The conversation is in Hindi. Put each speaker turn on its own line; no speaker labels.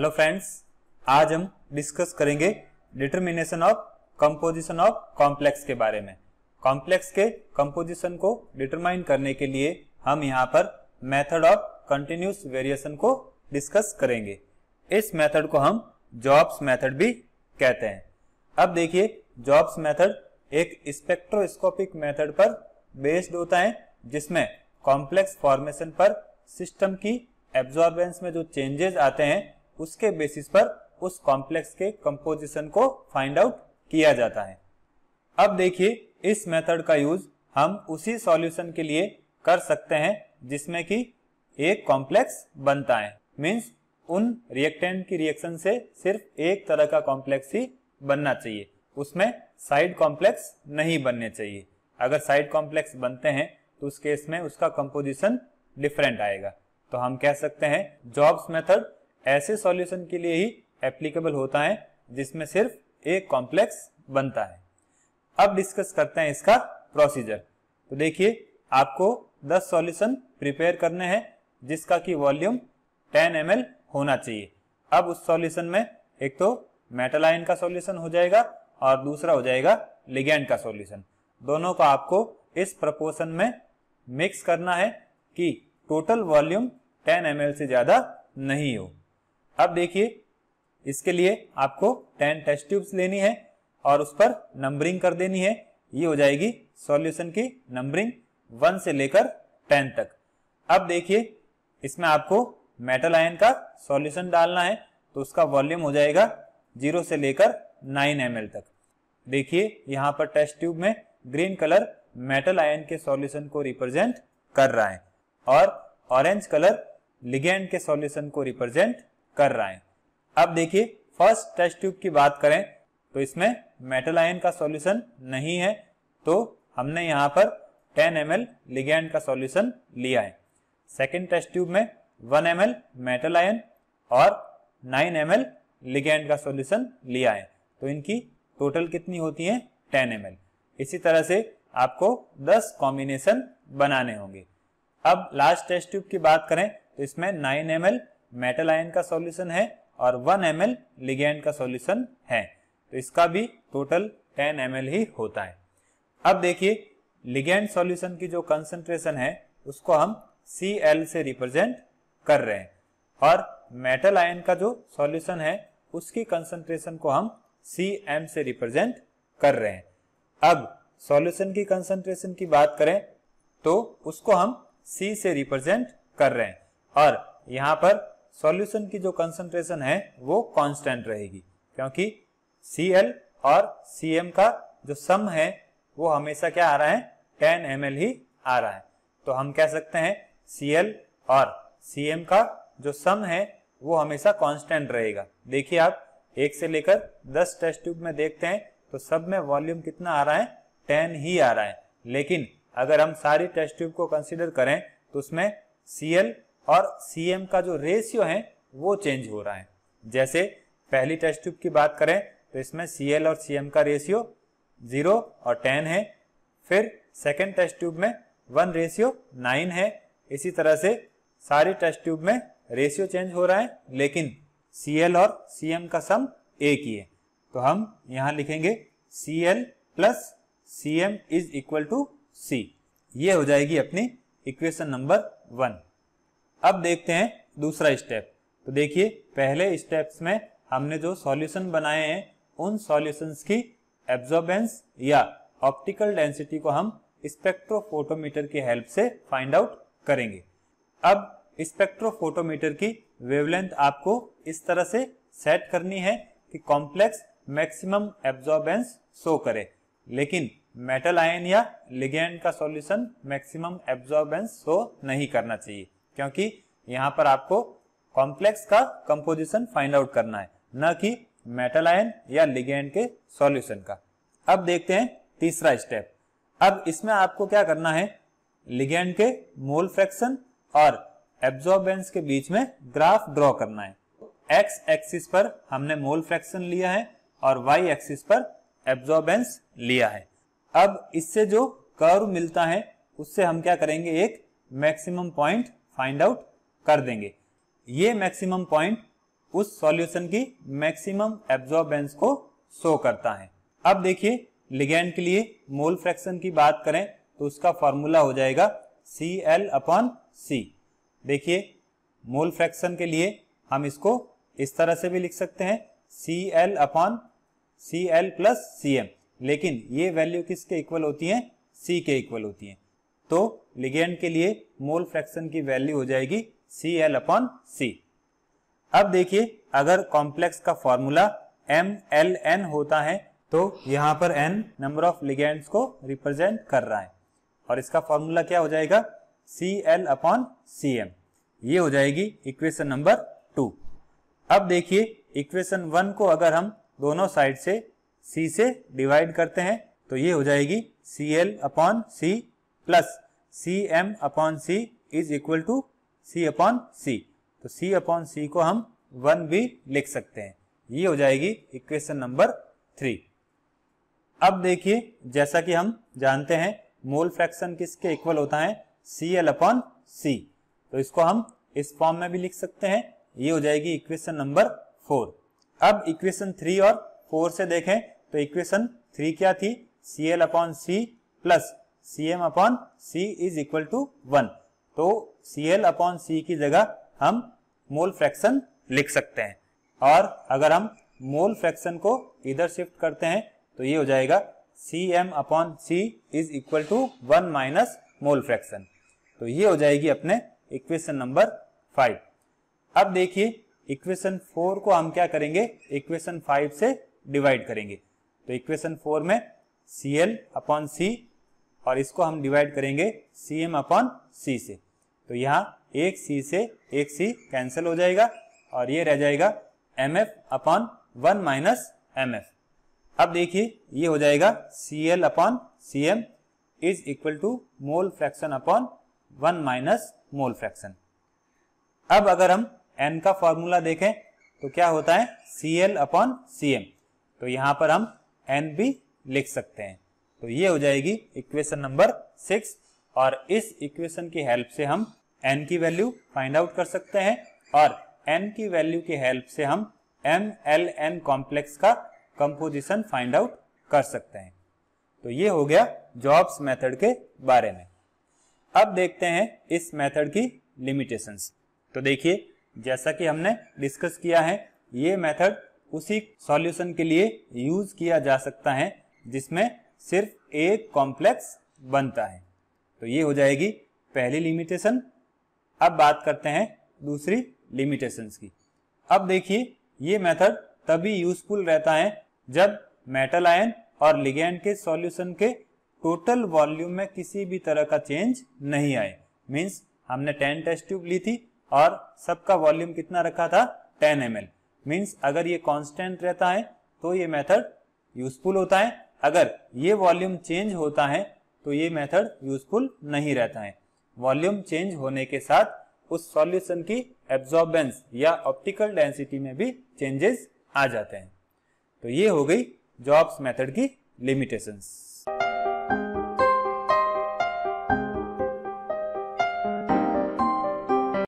हेलो फ्रेंड्स आज हम डिस्कस करेंगे determination of composition of complex के बारे में कॉम्प्लेक्स के कंपोजिशन को डिटरमाइन करने के लिए हम यहाँ पर मेथड ऑफ कंटिन्यूस वेरिएशन को डिस्कस करेंगे इस मेथड को हम जॉब्स मेथड भी कहते हैं अब देखिए जॉब्स मेथड एक स्पेक्ट्रोस्कोपिक मेथड पर बेस्ड होता है जिसमें कॉम्प्लेक्स फॉर्मेशन पर सिस्टम की एब्जॉर्बेंस में जो चेंजेस आते हैं उसके बेसिस पर उस कॉम्प्लेक्स के कंपोजिशन को फाइंड आउट किया जाता है अब देखिए इस मेथड का यूज हम उसी सॉल्यूशन के लिए कर सकते हैं जिसमें कि एक कॉम्प्लेक्स बनता है मींस उन रिएक्टेंट की रिएक्शन से सिर्फ एक तरह का कॉम्प्लेक्स ही बनना चाहिए उसमें साइड कॉम्प्लेक्स नहीं बनने चाहिए अगर साइड कॉम्प्लेक्स बनते हैं तो उस केस में उसका कंपोजिशन डिफरेंट आएगा तो हम कह सकते हैं जॉब्स मेथड ऐसे सॉल्यूशन के लिए ही एप्लीकेबल होता है जिसमें सिर्फ एक कॉम्प्लेक्स बनता है अब डिस्कस करते हैं इसका प्रोसीजर तो देखिए आपको 10 सॉल्यूशन प्रिपेयर करने हैं जिसका कि वॉल्यूम 10 एम होना चाहिए अब उस सॉल्यूशन में एक तो मेटल आयन का सॉल्यूशन हो जाएगा और दूसरा हो जाएगा लिगेंड का सॉल्यूशन दोनों को आपको इस प्रपोर्शन में मिक्स करना है कि टोटल वॉल्यूम 10 एम से ज़्यादा नहीं हो अब देखिए इसके लिए आपको टेन टेस्ट ट्यूब्स लेनी है और उस पर नंबरिंग कर देनी है ये हो जाएगी सॉल्यूशन की नंबरिंग वन से लेकर टेन तक अब देखिए इसमें आपको मेटल आयन का सॉल्यूशन डालना है तो उसका वॉल्यूम हो जाएगा जीरो से लेकर नाइन एम तक देखिए यहाँ पर टेस्ट ट्यूब में ग्रीन कलर मेटल आयन के सॉल्यूशन को रिप्रेजेंट कर रहा है और ऑरेंज कलर लिगेंड के सॉल्यूशन को रिप्रेजेंट कर रहा है अब देखिए फर्स्ट टेस्ट ट्यूब की बात करें तो इसमें मेटल आयन का सॉल्यूशन नहीं है तो हमने यहाँ पर 10 एम एल का सॉल्यूशन लिया है सेकेंड टेस्ट ट्यूब में 1 एम एल मेटल आयन और 9 एम एल का सॉल्यूशन लिया है तो इनकी टोटल कितनी होती है 10 एम इसी तरह से आपको 10 कॉम्बिनेशन बनाने होंगे अब लास्ट टेस्ट ट्यूब की बात करें तो इसमें 9 एम मेटल आयन का सॉल्यूशन है और 1 एम लिगैंड का सॉल्यूशन है तो इसका भी टोटल 10 एम ही होता है अब देखिए लिगेंड सॉल्यूशन की जो कंसेंट्रेशन है उसको हम सी से रिप्रेजेंट कर रहे हैं और मेटल आयन का जो सॉल्यूशन है उसकी कंसेंट्रेशन को हम सी एम से रिप्रेजेंट कर रहे हैं अब सॉल्यूशन की कंसेंट्रेशन की बात करें तो उसको हम सी से रिप्रेजेंट कर रहे हैं और यहाँ पर सॉल्यूशन की जो कंसंट्रेशन है वो कांस्टेंट रहेगी क्योंकि सी और सी का जो सम है वो हमेशा क्या आ रहा है टेन एम ही आ रहा है तो हम कह सकते हैं सी और सी का जो सम है वो हमेशा कांस्टेंट रहेगा देखिए आप एक से लेकर दस टेस्ट ट्यूब में देखते हैं तो सब में वॉल्यूम कितना आ रहा है टेन ही आ रहा है लेकिन अगर हम सारी टेस्ट ट्यूब को कंसिडर करें तो उसमें सी और सीएम का जो रेशियो है वो चेंज हो रहा है जैसे पहली टेस्ट ट्यूब की बात करें तो इसमें सीएल और सीएम का रेशियो जीरो और टेन है फिर सेकेंड टेस्ट ट्यूब में वन रेशियो नाइन है इसी तरह से सारी टेस्ट ट्यूब में रेशियो चेंज हो रहा है लेकिन सीएल और सीएम का सम एक ही है तो हम यहां लिखेंगे CL plus CM is equal to C ये हो जाएगी अपनी इक्वेशन नंबर वन अब देखते हैं दूसरा स्टेप तो देखिए पहले स्टेप्स में हमने जो सॉल्यूशन बनाए हैं उन सॉल्यूशंस की एब्जॉर्बेंस या ऑप्टिकल डेंसिटी को हम स्पेक्ट्रोफोटोमीटर की हेल्प से फाइंड आउट करेंगे अब स्पेक्ट्रोफोटोमीटर की वेवलेंथ आपको इस तरह से सेट करनी है कि कॉम्प्लेक्स मैक्सिमम एब्जॉर्बेंस शो करे लेकिन मेटल आयन या लिगेंड का सॉल्यूशन मैक्सिमम एब्जॉर्बेंस शो नहीं करना चाहिए क्योंकि यहां पर आपको कॉम्प्लेक्स का कंपोजिशन फाइंड आउट करना है न कि मेटल आयन या लिगेंड के सॉल्यूशन का अब देखते हैं तीसरा स्टेप अब इसमें आपको क्या करना है लिगेंड के मोल फ्रैक्शन और एब्जॉर्बेंस के बीच में ग्राफ ड्रॉ करना है एक्स एक्सिस पर हमने मोल फ्रैक्शन लिया है और वाई एक्सिस पर एब्जॉर्बेंस लिया है अब इससे जो कर्व मिलता है उससे हम क्या करेंगे एक मैक्सिमम पॉइंट फाइंड आउट कर देंगे ये मैक्सिमम पॉइंट उस सॉल्यूशन की मैक्सिमम एब्जॉर्बेंस को शो करता है अब देखिए लिगेंड के लिए मोल फ्रैक्शन की बात करें तो उसका फॉर्मूला हो जाएगा सी एल अपॉन सी देखिए मोल फ्रैक्शन के लिए हम इसको इस तरह से भी लिख सकते हैं C L upon C L plus C M लेकिन ये वैल्यू किसके इक्वल होती है सी के इक्वल होती है तो लिगेंड के लिए मोल फ्रैक्शन की वैल्यू हो जाएगी सी एल अपॉन सी अब देखिए अगर कॉम्प्लेक्स का फॉर्मूला एम एल एन होता है तो यहाँ पर एन नंबर ऑफ लिगेंड्स को रिप्रेजेंट कर रहा है और इसका फॉर्मूला क्या हो जाएगा C L upon C M ये हो जाएगी इक्वेशन नंबर टू अब देखिए इक्वेशन वन को अगर हम दोनों साइड से सी से डिवाइड करते हैं तो ये हो जाएगी C L upon C plus C M upon C is equal to C upon C तो सी अपॉन सी को हम वन भी लिख सकते हैं ये हो जाएगी इक्वेशन नंबर थ्री अब देखिए जैसा कि हम जानते हैं मोल फ्रैक्शन किसके इक्वल होता है सी एल अपॉन सी तो इसको हम इस फॉर्म में भी लिख सकते हैं ये हो जाएगी इक्वेशन नंबर फोर अब इक्वेशन थ्री और फोर से देखें तो इक्वेशन थ्री क्या थी C L upon C plus C M upon C is equal to one तो सी एल अपॉन सी की जगह हम मोल फ्रैक्शन लिख सकते हैं और अगर हम मोल फ्रैक्शन को इधर शिफ्ट करते हैं तो ये हो जाएगा C M upon C is equal to one minus mole fraction तो ये हो जाएगी अपने इक्वेशन नंबर फाइव अब देखिए इक्वेशन फोर को हम क्या करेंगे इक्वेशन फाइव से डिवाइड करेंगे तो इक्वेशन फोर में सी एल अपॉन सी और इसको हम डिवाइड करेंगे सी एम अपॉन सी से तो यहाँ एक सी से एक सी कैंसिल हो जाएगा और ये रह जाएगा M F upon one minus M F अब देखिए ये हो जाएगा C L upon C M is equal to mole fraction upon one minus mole fraction अब अगर हम एन का फॉर्मूला देखें तो क्या होता है C L upon C M तो यहाँ पर हम एन भी लिख सकते हैं तो ये हो जाएगी इक्वेशन नंबर सिक्स और इस इक्वेशन की हेल्प से हम एन की वैल्यू फाइंड आउट कर सकते हैं और एन की वैल्यू की हेल्प से हम एम एल एन कॉम्प्लेक्स का कंपोजिशन फाइंड आउट कर सकते हैं तो ये हो गया जॉब्स मेथड के बारे में अब देखते हैं इस मेथड की लिमिटेशंस तो देखिए जैसा कि हमने डिस्कस किया है ये मेथड उसी सॉल्यूशन के लिए यूज किया जा सकता है जिसमें सिर्फ एक कॉम्प्लेक्स बनता है तो ये हो जाएगी पहली लिमिटेशन अब बात करते हैं दूसरी लिमिटेशंस की अब देखिए ये मेथड तभी यूजफुल रहता है जब मेटल आयन और लिगेंड के सॉल्यूशन के टोटल वॉल्यूम में किसी भी तरह का चेंज नहीं आए मींस हमने 10 टेस्ट ट्यूब ली थी और सबका वॉल्यूम कितना रखा था 10 एम एल मीन्स अगर ये कांस्टेंट रहता है तो ये मेथड यूजफुल होता है अगर ये वॉल्यूम चेंज होता है तो ये मेथड यूजफुल नहीं रहता है वॉल्यूम चेंज होने के साथ उस सॉल्यूशन की एब्जॉर्बेंस या ऑप्टिकल डेंसिटी में भी चेंजेस आ जाते हैं तो ये हो गई जॉब्स मेथड की लिमिटेशंस